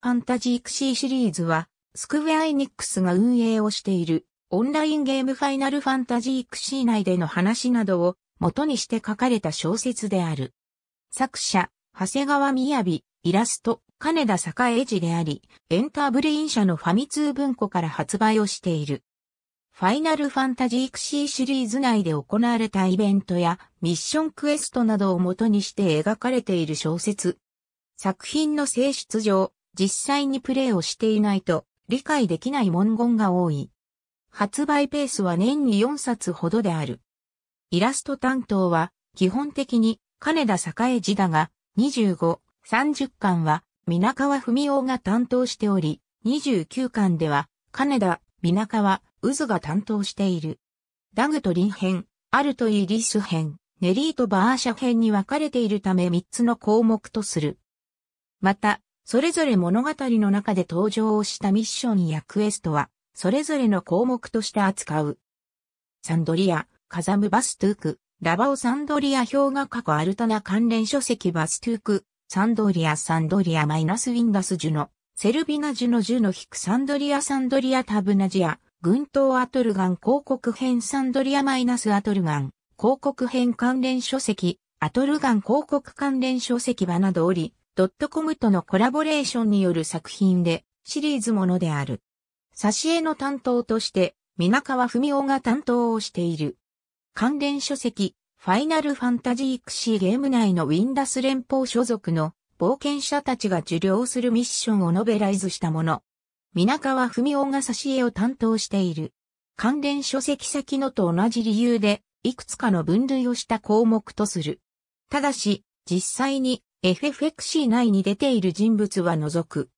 ファンタジークシーシリーズは、スクウェアエニックスが運営をしている、オンラインゲームファイナルファンタジークシー内での話などを元にして書かれた小説である。作者、長谷川雅、イラスト、金田栄治であり、エンターブレイン社のファミ通文庫から発売をしている。ファイナルファンタジークシーシリーズ内で行われたイベントやミッションクエストなどを元にして描かれている小説。作品の性質上、実際にプレイをしていないと理解できない文言が多い。発売ペースは年に4冊ほどである。イラスト担当は基本的に金田栄次だが25、30巻は皆川文夫が担当しており、29巻では金田、皆川、渦が担当している。ダグとン編、アルトイリス編、ネリーとバーシャ編に分かれているため3つの項目とする。また、それぞれ物語の中で登場したミッションやクエストは、それぞれの項目として扱う。サンドリア、カザム・バストゥーク、ラバオ・サンドリア氷河過去アルタナ関連書籍バストゥーク、サンドリア・サンドリアマイナスウィンダスジュノ、セルビナジュノジュノヒクサンドリア・サンドリア・タブナジア、群島アトルガン広告編サンドリアマイナスアトルガン、広告編関連書籍、アトルガン広告関連書籍場などおり、ドットコムとのコラボレーションによる作品で、シリーズものである。挿絵の担当として、皆川文夫が担当をしている。関連書籍、ファイナルファンタジークシーゲーム内のウィンダス連邦所属の冒険者たちが受領するミッションをノベライズしたもの。皆川文夫が挿絵を担当している。関連書籍先のと同じ理由で、いくつかの分類をした項目とする。ただし、実際に FFXC 内に出ている人物は除く。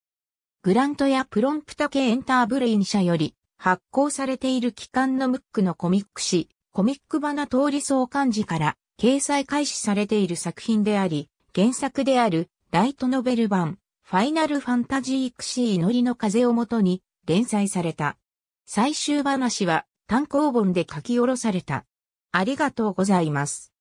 グラントやプロンプタ系エンターブレイン社より発行されている期間のムックのコミック誌、コミックバナ通り相関時から掲載開始されている作品であり、原作であるライトノベル版、ファイナルファンタジー XC 祈りの風をもとに連載された。最終話は単行本で書き下ろされた。ありがとうございます。